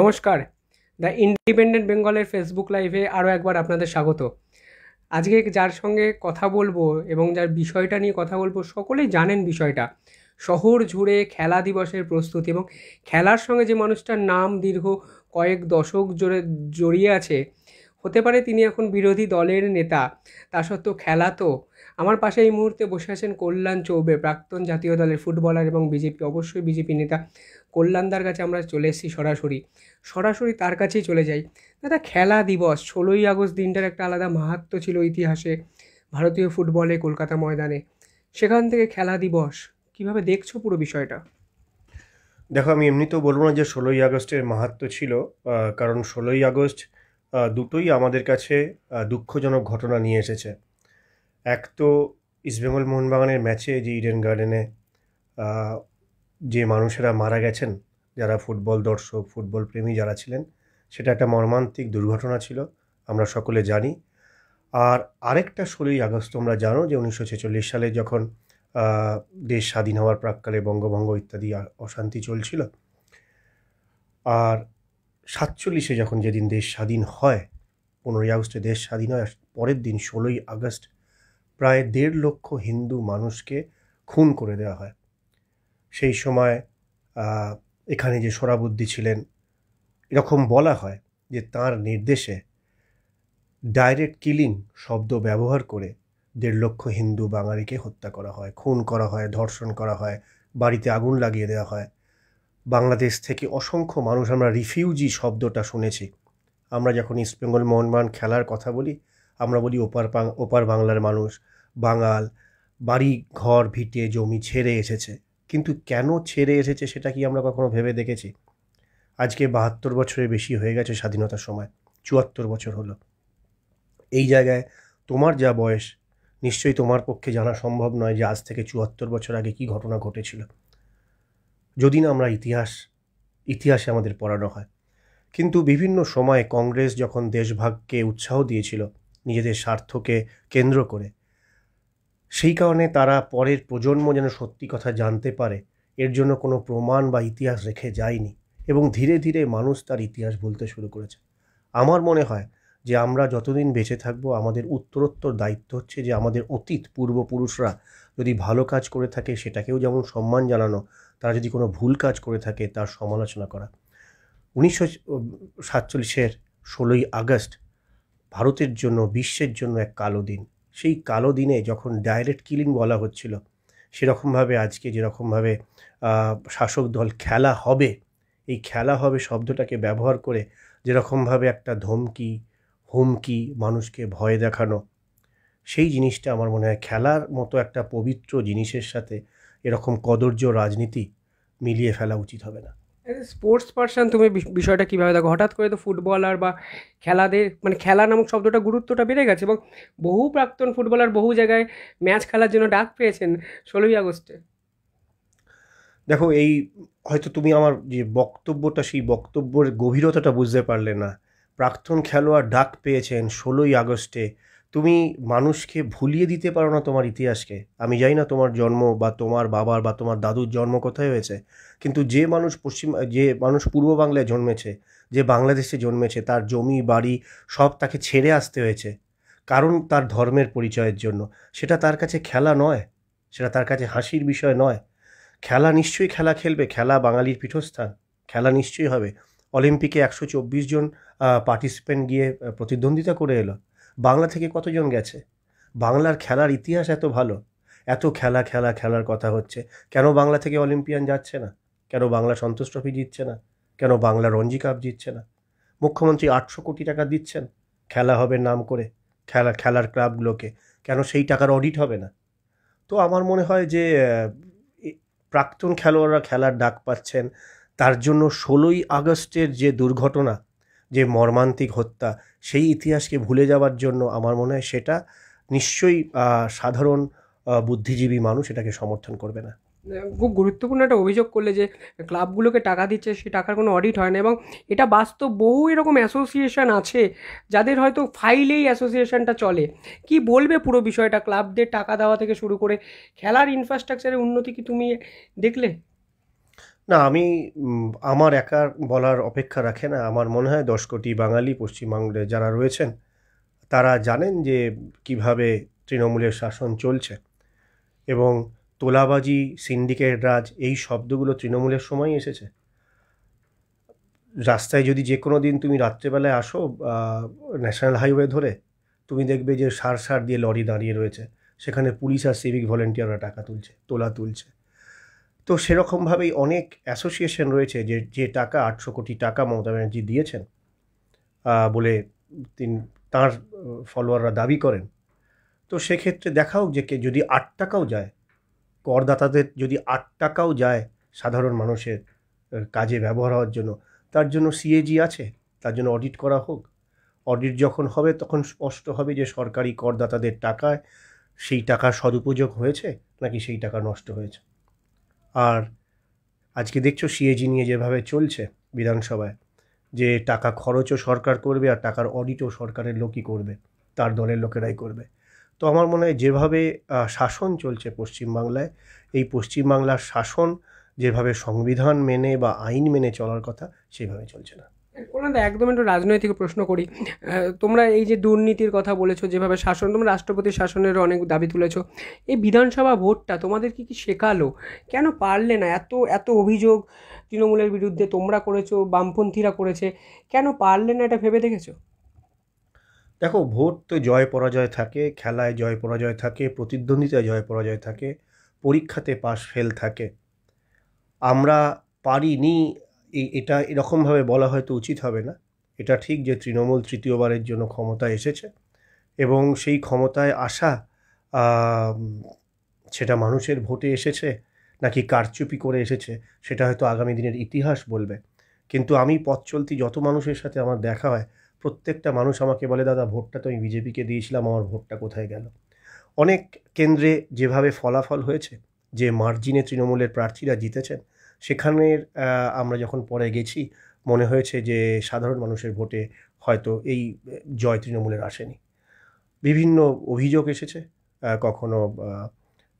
নমস্কার the independent বেঙ্গলের Facebook লাইভে আরও একবার আপনাদের স্বাগত আজকে যার সঙ্গে কথা বলবো এবং যার বিষয়টা নিয়ে কথা বলবো সকলেই জানেন বিষয়টা শহর জুড়ে খেলা দিবসের প্রস্তুতি এবং খেলার সঙ্গে যে মানুষটার নাম দীর্ঘ কয়েক দশক জোরে জড়িয়ে আছে হতে পারে তিনি এখন বিরোধী দলের নেতা তা সত্ত্বেও খেলা তো আমার পাশে এই মুহূর্তে বসে আছেন কল্যাণ চৌবে প্রাক্তন জাতীয় দলের ফুটবলার এবং বিজেপি অবশ্যই বিজেপি নেতা কল্যাণদার কাছে আমরা চলে এসেছি সরাসরি সরাসরি তার কাছেই চলে যাই দাদা খেলা দিবস ষোলোই আগস্ট দিনটার একটা আলাদা মাহাত্ম ছিল ইতিহাসে ভারতীয় ফুটবলে কলকাতা ময়দানে সেখান থেকে খেলা দিবস কিভাবে দেখছো পুরো বিষয়টা দেখো আমি এমনিতেও বলবো না যে ষোলোই আগস্টের মাহাত্ম ছিল কারণ ষোলোই আগস্ট দুটোই আমাদের কাছে দুঃখজনক ঘটনা নিয়ে এসেছে এক তো ইস্টবেঙ্গল মোহনবাগানের ম্যাচে যে ইডেন গার্ডেনে যে মানুষেরা মারা গেছেন যারা ফুটবল দর্শক ফুটবল প্রেমী যারা ছিলেন সেটা একটা মর্মান্তিক দুর্ঘটনা ছিল আমরা সকলে জানি আর আরেকটা ষোলোই আগস্ট তোমরা জানো যে উনিশশো ছেচল্লিশ সালে যখন দেশ স্বাধীন হওয়ার প্রাককালে বঙ্গভঙ্গ ইত্যাদি অশান্তি চলছিল আর সাতচল্লিশে যখন যেদিন দেশ স্বাধীন হয় পনেরোই আগস্টে দেশ স্বাধীন হয় পরের দিন ষোলোই আগস্ট প্রায় দেড় লক্ষ হিন্দু মানুষকে খুন করে দেওয়া হয় সেই সময় এখানে যে সরাবুদ্ধি ছিলেন এরকম বলা হয় যে তার নির্দেশে ডাইরেক্ট কিলিং শব্দ ব্যবহার করে দেড় লক্ষ হিন্দু বাঙালিকে হত্যা করা হয় খুন করা হয় ধর্ষণ করা হয় বাড়িতে আগুন লাগিয়ে দেওয়া হয় বাংলাদেশ থেকে অসংখ্য মানুষ আমরা রিফিউজি শব্দটা শুনেছি আমরা যখন ইস্টবেঙ্গল মোহনবান খেলার কথা বলি আমরা বলি ওপার ওপার বাংলার মানুষ বাঙাল বাড়ি ঘর ভিটে জমি ছেড়ে এসেছে কিন্তু কেন ছেড়ে এসেছে সেটা কি আমরা কখনো ভেবে দেখেছি আজকে বাহাত্তর বছরের বেশি হয়ে গেছে স্বাধীনতার সময় চুয়াত্তর বছর হলো এই জায়গায় তোমার যা বয়স নিশ্চয়ই তোমার পক্ষে জানা সম্ভব নয় যে আজ থেকে চুয়াত্তর বছর আগে কি ঘটনা ঘটেছিল যদি না আমরা ইতিহাস ইতিহাসে আমাদের পড়ানো হয় কিন্তু বিভিন্ন সময়ে কংগ্রেস যখন দেশভাগকে উৎসাহ দিয়েছিল নিজেদের স্বার্থকে কেন্দ্র করে সেই কারণে তারা পরের প্রজন্ম যেন সত্যি কথা জানতে পারে এর জন্য কোনো প্রমাণ বা ইতিহাস রেখে যায়নি এবং ধীরে ধীরে মানুষ তার ইতিহাস বলতে শুরু করেছে আমার মনে হয় যে আমরা যতদিন বেঁচে থাকব আমাদের উত্তরোত্তর দায়িত্ব হচ্ছে যে আমাদের অতীত পূর্বপুরুষরা যদি ভালো কাজ করে থাকে সেটাকেও যেমন সম্মান জানানো তারা যদি কোনো ভুল কাজ করে থাকে তার সমালোচনা করা উনিশশো সাতচল্লিশের ষোলোই আগস্ট ভারতের জন্য বিশ্বের জন্য এক কালো দিন সেই কালো দিনে যখন ডাইরেক্ট কিলিং বলা হচ্ছিল সেরকমভাবে আজকে যেরকমভাবে শাসক দল খেলা হবে এই খেলা হবে শব্দটাকে ব্যবহার করে যেরকমভাবে একটা ধমকি হুমকি মানুষকে ভয় দেখানো সেই জিনিসটা আমার মনে হয় খেলার মতো একটা পবিত্র জিনিসের সাথে এরকম কদর্য রাজনীতি মিলিয়ে ফেলা উচিত হবে না স্পোর্টস পার্সন তুমি বিষয়টা কীভাবে দেখো হঠাৎ করে তো ফুটবলার বা খেলাদের মানে খেলা নামক শব্দটা গুরুত্বটা বেড়ে গেছে এবং বহু প্রাক্তন ফুটবলার বহু জায়গায় ম্যাচ খেলার জন্য ডাক পেয়েছেন ষোলোই আগস্টে দেখো এই হয়তো তুমি আমার যে বক্তব্যটা সেই বক্তব্যের গভীরতাটা বুঝতে পারলে না প্রাক্তন খেলোয়াড় ডাক পেয়েছেন ষোলোই আগস্টে তুমি মানুষকে ভুলিয়ে দিতে পারো না তোমার ইতিহাসকে আমি জানি না তোমার জন্ম বা তোমার বাবার বা তোমার দাদুর জন্ম কোথায় হয়েছে কিন্তু যে মানুষ পশ্চিম যে মানুষ পূর্ব বাংলায় জন্মেছে যে বাংলাদেশে জন্মেছে তার জমি বাড়ি সব তাকে ছেড়ে আসতে হয়েছে কারণ তার ধর্মের পরিচয়ের জন্য সেটা তার কাছে খেলা নয় সেটা তার কাছে হাসির বিষয় নয় খেলা নিশ্চয়ই খেলা খেলবে খেলা বাঙালির পীঠস্থান খেলা নিশ্চয়ই হবে অলিম্পিকে একশো চব্বিশ জন পার্টিসিপেন্ট গিয়ে প্রতিদ্বন্দ্বিতা করে এলো বাংলা থেকে কতজন গেছে বাংলার খেলার ইতিহাস এত ভালো এত খেলা খেলা খেলার কথা হচ্ছে কেন বাংলা থেকে অলিম্পিয়ান যাচ্ছে না কেন বাংলা সন্তোষ ট্রফি জিতছে না কেন বাংলা রঞ্জি কাপ জিতছে না মুখ্যমন্ত্রী আটশো কোটি টাকা দিচ্ছেন খেলা হবে নাম করে খেলা খেলার ক্লাবগুলোকে কেন সেই টাকার অডিট হবে না তো আমার মনে হয় যে প্রাক্তন খেলোয়াড়রা খেলার ডাক পাচ্ছেন তার জন্য ষোলোই আগস্টের যে দুর্ঘটনা যে মর্মান্তিক হত্যা সেই ইতিহাসকে ভুলে যাওয়ার জন্য আমার মনে হয় সেটা নিশ্চয়ই সাধারণ বুদ্ধিজীবী মানুষ এটাকে সমর্থন করবে না খুব গুরুত্বপূর্ণ একটা অভিযোগ করলে যে ক্লাবগুলোকে টাকা দিচ্ছে সেই টাকার কোনো অডিট হয় না এবং এটা বাস্তব বহু এরকম অ্যাসোসিয়েশন আছে যাদের হয়তো ফাইলেই অ্যাসোসিয়েশনটা চলে কি বলবে পুরো বিষয়টা ক্লাবদের টাকা দেওয়া থেকে শুরু করে খেলার ইনফ্রাস্ট্রাকচারের উন্নতি কি তুমি দেখলে না আমি আমার একার বলার অপেক্ষা রাখে না আমার মনে হয় দশ কোটি বাঙালি পশ্চিমবঙ্গে যারা রয়েছেন তারা জানেন যে কিভাবে তৃণমূলের শাসন চলছে এবং তোলাবাজি সিন্ডিকেট রাজ এই শব্দগুলো তৃণমূলের সময় এসেছে রাস্তায় যদি যে কোনো দিন তুমি রাত্রেবেলায় আসো ন্যাশনাল হাইওয়ে ধরে তুমি দেখবে যে সার সার দিয়ে লরি দাঁড়িয়ে রয়েছে সেখানে পুলিশ আর সিভিক ভলেন্টিয়াররা টাকা তুলছে তোলা তুলছে তো সেরকমভাবেই অনেক অ্যাসোসিয়েশন রয়েছে যে যে টাকা আটশো কোটি টাকা মমতা ব্যানার্জি দিয়েছেন বলে তিনি তাঁর ফলোয়াররা দাবি করেন তো সেক্ষেত্রে দেখাও যে কে যদি আট টাকাও যায় করদাতাদের যদি আট টাকাও যায় সাধারণ মানুষের কাজে ব্যবহার হওয়ার জন্য তার জন্য সিএজি আছে তার জন্য অডিট করা হোক অডিট যখন হবে তখন স্পষ্ট হবে যে সরকারি করদাতাদের টাকায় সেই টাকা সদুপযোগ হয়েছে নাকি সেই টাকা নষ্ট হয়েছে আর আজকে দেখছো সিএজি নিয়ে যেভাবে চলছে বিধানসভায় যে টাকা খরচও সরকার করবে আর টাকার অডিটও সরকারের লোকই করবে তার দলের লোকেরাই করবে তো আমার মনে হয় যেভাবে শাসন চলছে পশ্চিমবাংলায় এই পশ্চিমবাংলার শাসন যেভাবে সংবিধান মেনে বা আইন মেনে চলার কথা সেভাবে চলছে না ওনাদের একদম একটু রাজনৈতিক প্রশ্ন করি তোমরা এই যে দুর্নীতির কথা বলেছো যেভাবে শাসন তোমরা রাষ্ট্রপতি শাসনের অনেক দাবি তুলেছো এই বিধানসভা ভোটটা তোমাদের কি কি শেখালো কেন পারলে না এত এত অভিযোগ তৃণমূলের বিরুদ্ধে তোমরা করেছো বামপন্থীরা করেছে কেন পারলে না এটা ভেবে দেখেছো দেখো ভোট তো জয় পরাজয় থাকে খেলায় জয় পরাজয় থাকে প্রতিদ্বন্দ্বিতায় জয় পরাজয় থাকে পরীক্ষাতে পাশ ফেল থাকে আমরা পারিনি এই এটা এরকমভাবে বলা হয়তো উচিত হবে না এটা ঠিক যে তৃণমূল তৃতীয়বারের জন্য ক্ষমতায় এসেছে এবং সেই ক্ষমতায় আসা সেটা মানুষের ভোটে এসেছে নাকি কারচুপি করে এসেছে সেটা হয়তো আগামী দিনের ইতিহাস বলবে কিন্তু আমি পথ চলতি যত মানুষের সাথে আমার দেখা হয় প্রত্যেকটা মানুষ আমাকে বলে দাদা ভোটটা তো আমি বিজেপিকে দিয়েছিলাম আমার ভোটটা কোথায় গেল অনেক কেন্দ্রে যেভাবে ফলাফল হয়েছে যে মার্জিনে তৃণমূলের প্রার্থীরা জিতেছেন সেখানের আমরা যখন পরে গেছি মনে হয়েছে যে সাধারণ মানুষের ভোটে হয়তো এই জয় তৃণমূলের আসেনি বিভিন্ন অভিযোগ এসেছে কখনো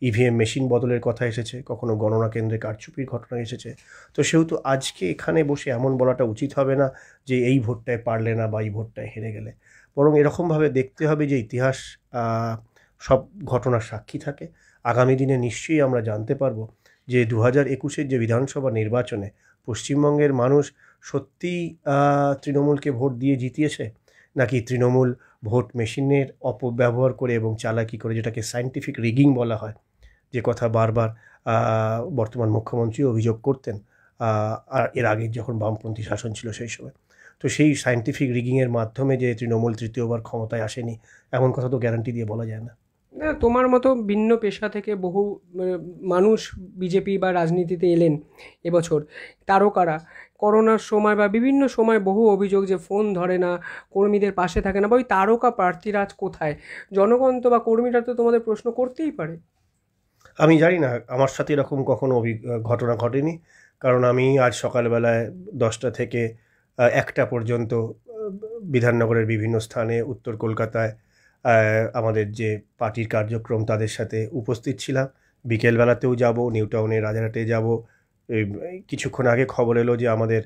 ইভিএম e মেশিন বদলের কথা এসেছে কখনো গণনা কেন্দ্রে কারচুপির ঘটনা এসেছে তো সেহেতু আজকে এখানে বসে এমন বলাটা উচিত হবে না যে এই ভোটটায় পারলে না বা এই ভোটটায় হেরে গেলে বরং এরকমভাবে দেখতে হবে যে ইতিহাস সব ঘটনার সাক্ষী থাকে আগামী দিনে নিশ্চয়ই আমরা জানতে পারবো যে দু হাজার একুশের যে বিধানসভা নির্বাচনে পশ্চিমবঙ্গের মানুষ সত্যিই তৃণমূলকে ভোট দিয়ে জিতিয়েছে নাকি তৃণমূল ভোট মেশিনের অপব্যবহার করে এবং চালাকি করে যেটাকে সায়েন্টিফিক রিগিং বলা হয় যে কথা বারবার বর্তমান মুখ্যমন্ত্রী অভিযোগ করতেন আর এর আগে যখন বামপন্থী শাসন ছিল সেই সময় তো সেই সায়েন্টিফিক রিগিংয়ের মাধ্যমে যে তৃণমূল তৃতীয়বার ক্ষমতায় আসেনি এমন কথা তো গ্যারান্টি দিয়ে বলা যায় না তোমার মতো ভিন্ন পেশা থেকে বহু মানে, মানুষ বিজেপি বা রাজনীতিতে এলেন এবছর তারকারা করোনার সময় বা বিভিন্ন সময় বহু অভিযোগ যে ফোন ধরে না কর্মীদের পাশে থাকে না বা ওই তারকা প্রার্থীরা কোথায় জনগণ তো বা কর্মীরা তো তোমাদের প্রশ্ন করতেই পারে আমি জানি না আমার সাথে এরকম কখনো ঘটনা ঘটেনি কারণ আমি আজ সকালবেলায় দশটা থেকে একটা পর্যন্ত বিধাননগরের বিভিন্ন স্থানে উত্তর কলকাতায় আমাদের যে পার্টির কার্যক্রম তাদের সাথে উপস্থিত ছিলাম বিকেলবেলাতেও যাব নিউ টাউনে রাজারহাটে যাব কিছুক্ষণ আগে খবর এলো যে আমাদের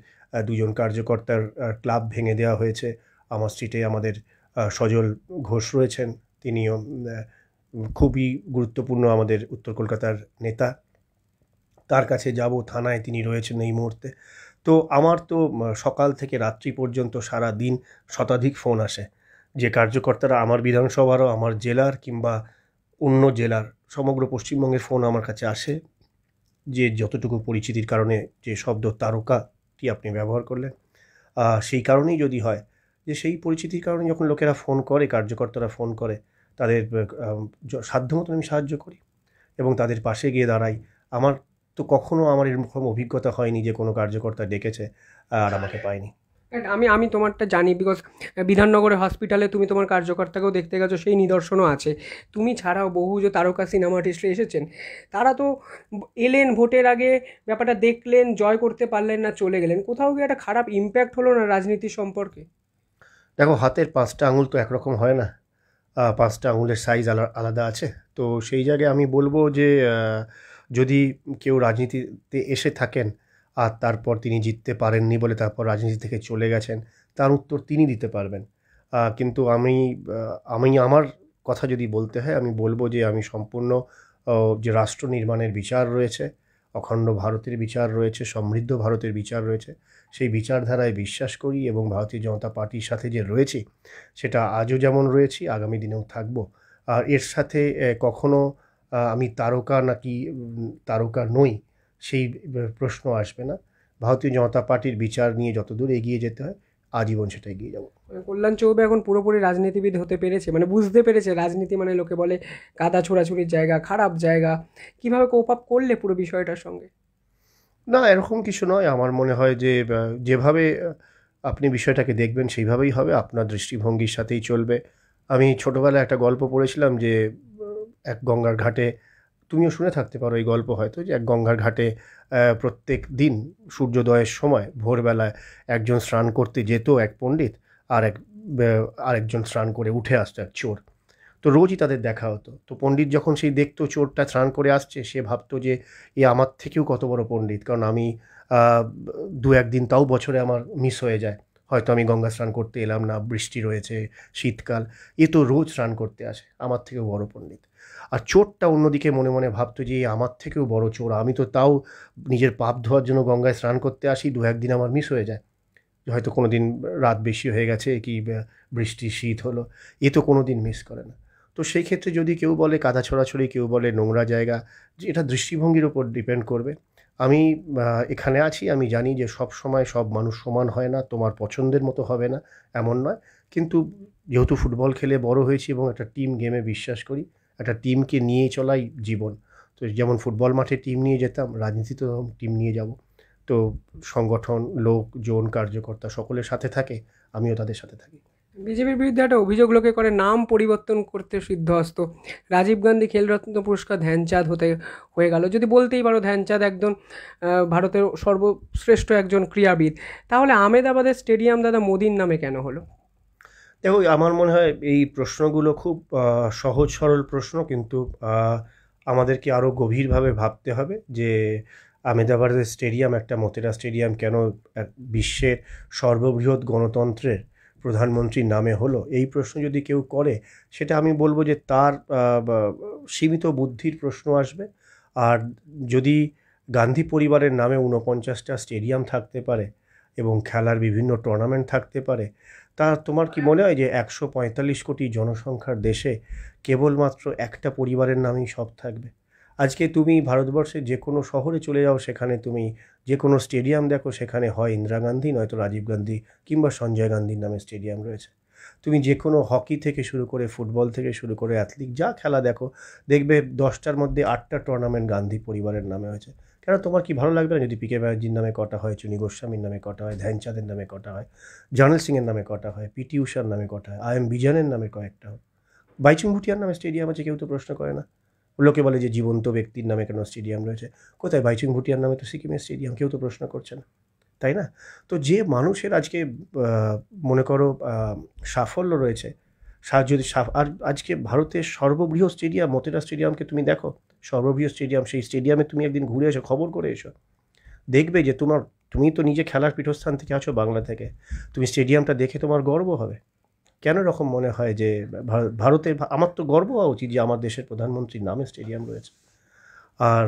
দুজন কার্যকর্তার ক্লাব ভেঙে দেওয়া হয়েছে আমার স্ট্রিটে আমাদের সজল ঘোষ রয়েছেন তিনিও খুবই গুরুত্বপূর্ণ আমাদের উত্তর কলকাতার নেতা তার কাছে যাব থানায় তিনি রয়েছেন এই মুহূর্তে তো আমার তো সকাল থেকে রাত্রি পর্যন্ত সারা দিন শতাধিক ফোন আসে যে কার্যকর্তারা আমার বিধানসভারও আমার জেলার কিংবা অন্য জেলার সমগ্র পশ্চিমবঙ্গের ফোন আমার কাছে আসে যে যতটুকু পরিচিতির কারণে যে শব্দ তারকাটি আপনি ব্যবহার করলেন সেই কারণেই যদি হয় যে সেই পরিচিতির কারণে যখন লোকেরা ফোন করে কার্যকর্তারা ফোন করে তাদের সাধ্যমতো আমি সাহায্য করি এবং তাদের পাশে গিয়ে দাঁড়াই আমার তো কখনও আমার এরকম অভিজ্ঞতা হয়নি যে কোনো কার্যকর্তা ডেকেছে আর আমাকে পায়নি অ্যান্ড আমি আমি তোমারটা জানি বিকজ বিধাননগরের হসপিটালে তুমি তোমার কার্যকর্তাকেও দেখতে গেছো সেই নিদর্শনও আছে তুমি ছাড়াও বহু যে তারকা সিনেমা আর্টিস্টরা এসেছেন তারা তো এলেন ভোটের আগে ব্যাপারটা দেখলেন জয় করতে পারলেন না চলে গেলেন কোথাও গিয়ে একটা খারাপ ইম্প্যাক্ট হলো না রাজনীতি সম্পর্কে দেখো হাতের পাঁচটা আঙুল তো একরকম হয় না পাঁচটা আঙুলের সাইজ আলাদা আছে তো সেই জায়গায় আমি বলবো যে যদি কেউ রাজনীতিতে এসে থাকেন আর তারপর তিনি জিততে পারেননি বলে তারপর রাজনীতি থেকে চলে গেছেন তার উত্তর তিনি দিতে পারবেন কিন্তু আমি আমি আমার কথা যদি বলতে হয় আমি বলবো যে আমি সম্পূর্ণ যে রাষ্ট্র নির্মাণের বিচার রয়েছে অখণ্ড ভারতের বিচার রয়েছে সমৃদ্ধ ভারতের বিচার রয়েছে সেই বিচারধারায় বিশ্বাস করি এবং ভারতীয় জনতা পার্টির সাথে যে রয়েছি সেটা আজও যেমন রয়েছি আগামী দিনেও থাকব আর এর সাথে কখনো আমি তারকা নাকি তারকা নই সেই প্রশ্ন আসবে না ভারতীয় জনতা পার্টির বিচার নিয়ে যতদূর এগিয়ে যেতে হয় আজীবন সেটা এগিয়ে যাবো মানে কল্যাণ চৌবে এখন পুরোপুরি রাজনীতিবিদ হতে পেরেছে মানে বুঝতে পেরেছে রাজনীতি মানে লোকে বলে কাদা ছোড়াছুড়ির জায়গা খারাপ জায়গা কীভাবে কোপ আপ করলে পুরো বিষয়টার সঙ্গে না এরকম কিছু নয় আমার মনে হয় যে যেভাবে আপনি বিষয়টাকে দেখবেন সেইভাবেই হবে আপনার দৃষ্টিভঙ্গির সাথেই চলবে আমি ছোটোবেলায় একটা গল্প পড়েছিলাম যে এক গঙ্গার ঘাটে তুমিও শুনে থাকতে পারো এই গল্প হয়তো যে এক গঙ্গার ঘাটে প্রত্যেক দিন সূর্যোদয়ের সময় ভোরবেলায় একজন স্নান করতে যেত এক পণ্ডিত আর এক আরেকজন স্নান করে উঠে আসতো এক চোর তো রোজই তাদের দেখা হতো তো পণ্ডিত যখন সেই দেখতো চোরটা স্নান করে আসছে সে ভাবতো যে এ আমার থেকেও কত বড় পণ্ডিত কারণ আমি দু একদিন তাও বছরে আমার মিস হয়ে যায় হয়তো আমি গঙ্গা স্নান করতে এলাম না বৃষ্টি রয়েছে শীতকাল এ তো রোজ স্নান করতে আসে আমার থেকেও বড় পণ্ডিত আর চোরটা অন্যদিকে মনে মনে ভাবতো যে আমার থেকেও বড় চোর আমি তো তাও নিজের পাপ ধোয়ার জন্য গঙ্গায় স্নান করতে আসি দু একদিন আমার মিস হয়ে যায় হয়তো কোনো দিন রাত বেশি হয়ে গেছে কি বৃষ্টি শীত হলো এ তো কোনো দিন মিস করে না তো সেই ক্ষেত্রে যদি কেউ বলে কাদা ছড়াছড়ি কেউ বলে নোংরা জায়গা এটা দৃষ্টিভঙ্গির ওপর ডিপেন্ড করবে আমি এখানে আছি আমি জানি যে সব সময় সব মানুষ সমান হয় না তোমার পছন্দের মতো হবে না এমন নয় কিন্তু যেহেতু ফুটবল খেলে বড় হয়েছি এবং একটা টিম গেমে বিশ্বাস করি একটা টিমকে নিয়ে চলাই জীবন তো যেমন ফুটবল মাঠে টিম নিয়ে যেতাম রাজনীতিতে টিম নিয়ে যাব তো সংগঠন লোক জোন কার্যকর্তা সকলের সাথে থাকে আমিও তাদের সাথে থাকি বিজেপির বিরুদ্ধে একটা অভিযোগ লোকে করে নাম পরিবর্তন করতে সিদ্ধ হস্ত রাজীব গান্ধী খেলরত্ন পুরস্কার ধ্যানচাঁদ হতে হয়ে গেল যদি বলতেই পারো ধ্যানচাঁদ একজন ভারতের সর্বশ্রেষ্ঠ একজন ক্রীড়াবিদ তাহলে আহমেদাবাদের স্টেডিয়াম দাদা মোদির নামে কেন হলো দেখো আমার মনে হয় এই প্রশ্নগুলো খুব সহজ সরল প্রশ্ন কিন্তু আমাদেরকে আরও গভীরভাবে ভাবতে হবে যে আহমেদাবাদের স্টেডিয়াম একটা মোতেরা স্টেডিয়াম কেন বিশ্বের সর্ববৃহৎ গণতন্ত্রের প্রধানমন্ত্রীর নামে হলো এই প্রশ্ন যদি কেউ করে সেটা আমি বলবো যে তার সীমিত বুদ্ধির প্রশ্ন আসবে আর যদি গান্ধী পরিবারের নামে ঊনপঞ্চাশটা স্টেডিয়াম থাকতে পারে এবং খেলার বিভিন্ন টুর্নামেন্ট থাকতে পারে তা তোমার কি মনে হয় যে একশো পঁয়তাল্লিশ কোটি জনসংখ্যার দেশে কেবলমাত্র একটা পরিবারের নামেই সব থাকবে আজকে তুমি ভারতবর্ষের যে কোনো শহরে চলে যাও সেখানে তুমি যে কোনো স্টেডিয়াম দেখো সেখানে হয় ইন্দিরা গান্ধী নয়তো রাজীব গান্ধী কিংবা সঞ্জয় গান্ধীর নামে স্টেডিয়াম রয়েছে তুমি যে কোনো হকি থেকে শুরু করে ফুটবল থেকে শুরু করে অ্যাথলিক যা খেলা দেখো দেখবে দশটার মধ্যে আটটা টুর্নামেন্ট গান্ধী পরিবারের নামে হয়েছে কেন তোমার কি ভালো লাগবে না যদি পিকে ব্যানার্জির নামে কটা হয় চুনি গোস্বামীর নামে কটা হয় ধ্যানচাঁদের নামে কটা হয় জার্নাল সিংয়ের নামে কটা হয় পিটি উষার নামে কটা হয় আই এম বিজানের নামে কয়েকটা হয় বাইচুং ভুটিয়ার নামে স্টেডিয়াম আছে কেউ তো প্রশ্ন করে না লোকে বলে যে জীবন্ত ব্যক্তির নামে কেন স্টেডিয়াম রয়েছে কোথায় বাইচুং ভুটিয়ার নামে তো সিকিমের স্টেডিয়াম কেউ তো প্রশ্ন করছে না তাই না তো যে মানুষের আজকে মনে করো সাফল্য রয়েছে যদি আর আজকে ভারতের সর্ববৃহৎ স্টেডিয়াম মতেরা স্টেডিয়ামকে তুমি দেখো সর্ববৃহ স্টেডিয়াম সেই স্টেডিয়ামে তুমি একদিন ঘুরে এসো খবর করে এসো দেখবে যে তোমার তুমি তো নিজে খেলার পীঠস্থান থেকে আছো বাংলা থেকে তুমি স্টেডিয়ামটা দেখে তোমার গর্ব হবে কেন রকম মনে হয় যে ভারতের আমার তো গর্ব হওয়া উচিত যে আমার দেশের প্রধানমন্ত্রীর নামে স্টেডিয়াম রয়েছে আর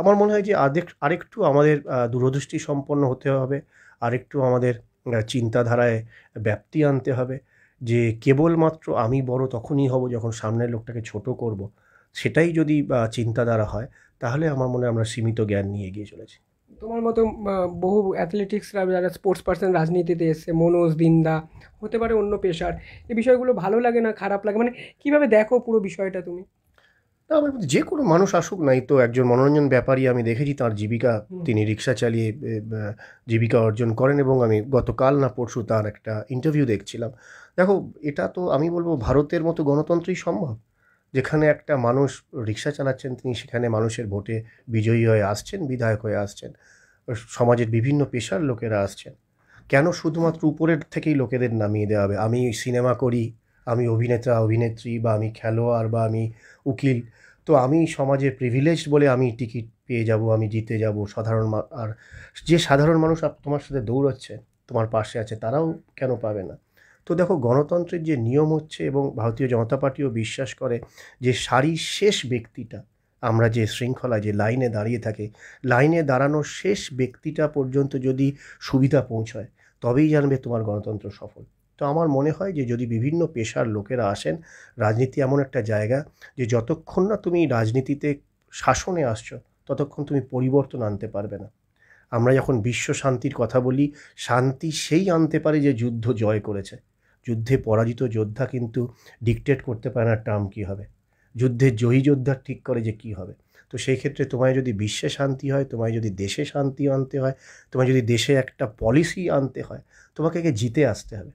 আমার মনে হয় যে আরেক আরেকটু আমাদের দূরদৃষ্টি সম্পন্ন হতে হবে আরেকটু আমাদের চিন্তাধারায় ব্যাপ্তি আনতে হবে যে কেবলমাত্র আমি বড় তখনই হব যখন সামনের লোকটাকে ছোট করব সেটাই যদি চিন্তাধারা হয় তাহলে আমার মনে আমরা সীমিত জ্ঞান নিয়ে গিয়ে চলেছি তোমার মতো বহু অ্যাথলেটিক্সরা যারা স্পোর্টস পার্সন রাজনীতিতে এসছে মনোজ দিন্দা হতে পারে অন্য পেশার এই বিষয়গুলো ভালো লাগে না খারাপ লাগে মানে কিভাবে দেখো পুরো বিষয়টা তুমি না আমার যে কোনো মানুষ আসুক নাই তো একজন মনোরঞ্জন ব্যাপারী আমি দেখেছি তার জীবিকা তিনি রিক্সা চালিয়ে জীবিকা অর্জন করেন এবং আমি গতকাল না পরশু তার একটা ইন্টারভিউ দেখছিলাম দেখো এটা তো আমি বলবো ভারতের মতো গণতন্ত্রই সম্ভব যেখানে একটা মানুষ রিক্সা চালাচ্ছেন তিনি সেখানে মানুষের ভোটে বিজয়ী হয়ে আসছেন বিধায়ক হয়ে আসছেন সমাজের বিভিন্ন পেশার লোকেরা আসছেন কেন শুধুমাত্র উপরের থেকেই লোকেদের নামিয়ে দেওয়া হবে আমি সিনেমা করি আমি অভিনেতা অভিনেত্রী বা আমি খেলোয়াড় বা আমি উকিল তো আমি সমাজে প্রিভিলেজ বলে আমি টিকিট পেয়ে যাব আমি জিতে যাব সাধারণ আর যে সাধারণ মানুষ তোমার সাথে দৌড়চ্ছে তোমার পাশে আছে তারাও কেন পাবে না তো দেখো গণতন্ত্রের যে নিয়ম হচ্ছে এবং ভারতীয় জনতা পার্টিও বিশ্বাস করে যে সারির শেষ ব্যক্তিটা আমরা যে শৃঙ্খলা যে লাইনে দাঁড়িয়ে থাকে লাইনে দাঁড়ানোর শেষ ব্যক্তিটা পর্যন্ত যদি সুবিধা পৌঁছায় তবেই জানবে তোমার গণতন্ত্র সফল তো আমার মনে হয় যে যদি বিভিন্ন পেশার লোকেরা আসেন রাজনীতি এমন একটা জায়গা যে যতক্ষণ না তুমি রাজনীতিতে শাসনে আসছো ততক্ষণ তুমি পরিবর্তন আনতে পারবে না আমরা যখন বিশ্ব শান্তির কথা বলি শান্তি সেই আনতে পারে যে যুদ্ধ জয় করেছে যুদ্ধে পরাজিত যোদ্ধা কিন্তু ডিকটেট করতে পারে না টার্ম কী হবে যুদ্ধে জয়ী যোদ্ধা ঠিক করে যে কী হবে তো সেই ক্ষেত্রে তোমায় যদি বিশ্বে শান্তি হয় তোমায় যদি দেশে শান্তি আনতে হয় তোমায় যদি দেশে একটা পলিসি আনতে হয় তোমাকে একে জিতে আসতে হবে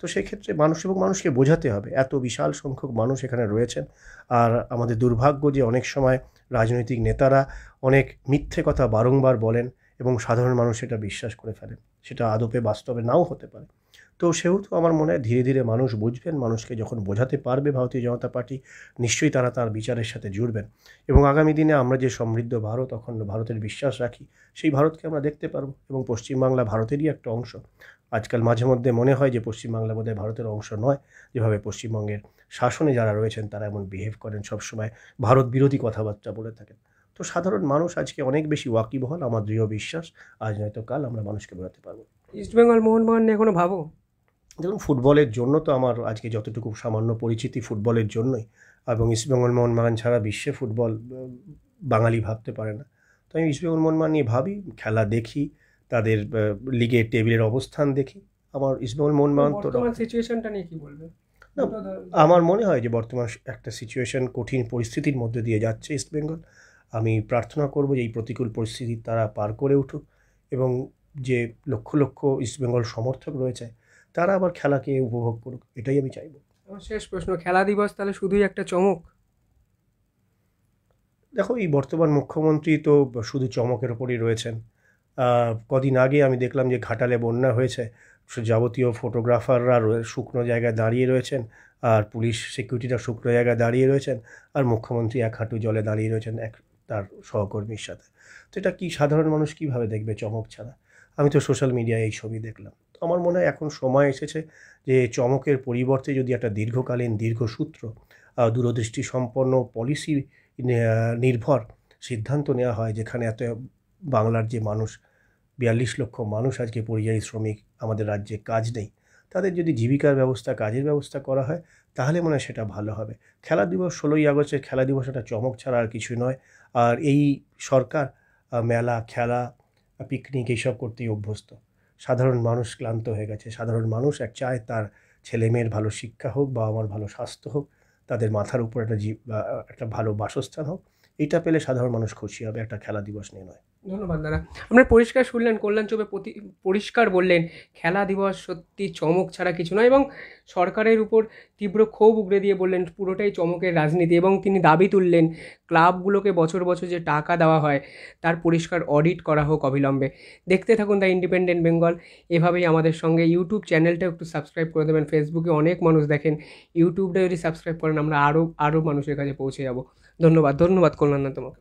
তো সেক্ষেত্রে মানুষ এবং মানুষকে বোঝাতে হবে এত বিশাল সংখ্যক মানুষ এখানে রয়েছেন আর আমাদের দুর্ভাগ্য যে অনেক সময় রাজনৈতিক নেতারা অনেক মিথ্যে কথা বারংবার বলেন এবং সাধারণ মানুষ সেটা বিশ্বাস করে ফেলেন সেটা আদপে বাস্তবে নাও হতে পারে তো সেহেতু আমার মনে হয় ধীরে ধীরে মানুষ বুঝবেন মানুষকে যখন বোঝাতে পারবে ভারতীয় জনতা পার্টি নিশ্চয়ই তারা তার বিচারের সাথে জুড়বেন এবং আগামী দিনে আমরা যে সমৃদ্ধ ভারত অখণ্ড ভারতের বিশ্বাস রাখি সেই ভারতকে আমরা দেখতে পারবো এবং পশ্চিমবাংলা ভারতেরই একটা অংশ আজকাল মাঝে মধ্যে মনে হয় যে পশ্চিমবাংলা বোধহয় ভারতের অংশ নয় যেভাবে পশ্চিমবঙ্গের শাসনে যারা রয়েছেন তারা এমন বিহেভ করেন সবসময় ভারত বিরোধী কথাবার্তা বলে থাকেন তো সাধারণ মানুষ আজকে অনেক বেশি ওয়াকিবহল আমার দৃঢ় বিশ্বাস আজ নয়তো কাল আমরা মানুষকে বোঝাতে পারবো ইস্টবেঙ্গল মোহনবাগান নিয়ে এখনও ভাবো দেখুন ফুটবলের জন্য তো আমার আজকে যতটুকু সামান্য পরিচিতি ফুটবলের জন্যই এবং ইস্টবেঙ্গল মোহনবাগান ছাড়া বিশ্বে ফুটবল বাঙালি ভাবতে পারে না তো আমি ইস্টবেঙ্গল মোহনবাগান নিয়ে ভাবি খেলা দেখি তাদের লিগের টেবিলের অবস্থান দেখি আমার ইস্টবেঙ্গল মোহনবাগান তো সিচুয়েশনটা নিয়ে কি বলবে না আমার মনে হয় যে বর্তমান একটা সিচুয়েশন কঠিন পরিস্থিতির মধ্যে দিয়ে যাচ্ছে ইস্টবেঙ্গল আমি প্রার্থনা করব যে এই প্রতিকূল পরিস্থিতি তারা পার করে উঠুক এবং যে লক্ষ লক্ষ ইস্টবেঙ্গল সমর্থক রয়েছে তারা আবার খেলাকে উপভোগ করুক এটাই আমি চাইব আমার শেষ প্রশ্ন খেলা দিবস তাহলে শুধুই একটা চমক দেখো এই বর্তমান মুখ্যমন্ত্রী তো শুধু চমকের ওপরই রয়েছেন কদিন আগে আমি দেখলাম যে ঘাটালে বন্যা হয়েছে যাবতীয় ফটোগ্রাফাররা শুকনো জায়গায় দাঁড়িয়ে রয়েছেন আর পুলিশ সিকিউরিটিরা শুকনো জায়গায় দাঁড়িয়ে রয়েছেন আর মুখ্যমন্ত্রী এক হাঁটু জলে দাঁড়িয়ে রয়েছেন এক তার সহকর্মীর সাথে তো এটা কী সাধারণ মানুষ কীভাবে দেখবে চমক ছাড়া আমি তো সোশ্যাল মিডিয়ায় এই ছবি দেখলাম আমার মনে হয় এখন সময় এসেছে যে চমকের পরিবর্তে যদি একটা দীর্ঘকালীন দীর্ঘসূত্র দূরদৃষ্টি সম্পন্ন পলিসি নির্ভর সিদ্ধান্ত নেওয়া হয় যেখানে এত বাংলার যে মানুষ বিয়াল্লিশ লক্ষ মানুষ আজকে পরিযায়ী শ্রমিক আমাদের রাজ্যে কাজ নেই তাদের যদি জীবিকার ব্যবস্থা কাজের ব্যবস্থা করা হয় তাহলে মনে হয় সেটা ভালো হবে খেলা দিবস ষোলোই আগস্টের খেলা দিবস একটা চমক ছাড়া আর কিছুই নয় আর এই সরকার মেলা খেলা পিকনিক এইসব করতেই অভ্যস্ত সাধারণ মানুষ ক্লান্ত হয়ে গেছে সাধারণ মানুষ এক চায় তার ছেলে মেয়ের ভালো শিক্ষা হোক বা আমার ভালো স্বাস্থ্য হোক তাদের মাথার উপর একটা জীব একটা ভালো বাসস্থান হোক এটা পেলে সাধারণ মানুষ খুশি হবে একটা খেলা দিবস নিয়ে নয় ধন্যবাদ দাদা আপনার পরিষ্কার শুনলেন কল্যাণ চৌবে প্রতি পরিষ্কার বললেন খেলা দিবস সত্যি চমক ছাড়া কিছু নয় এবং সরকারের উপর তীব্র ক্ষোভ উগড়ে দিয়ে বললেন পুরোটাই চমকের রাজনীতি এবং তিনি দাবি তুললেন ক্লাবগুলোকে বছর বছর যে টাকা দেওয়া হয় তার পরিষ্কার অডিট করা হোক অবিলম্বে দেখতে থাকুন দা ইন্ডিপেন্ডেন্ট বেঙ্গল এভাবেই আমাদের সঙ্গে ইউটিউব চ্যানেলটা একটু সাবস্ক্রাইব করে দেবেন ফেসবুকে অনেক মানুষ দেখেন ইউটিউবটা যদি সাবস্ক্রাইব করেন আমরা আরও আরও মানুষের কাছে পৌঁছে যাবো ধন্যবাদ ধন্যবাদ কল্যাণ না তোমাকে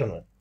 ধন্যবাদ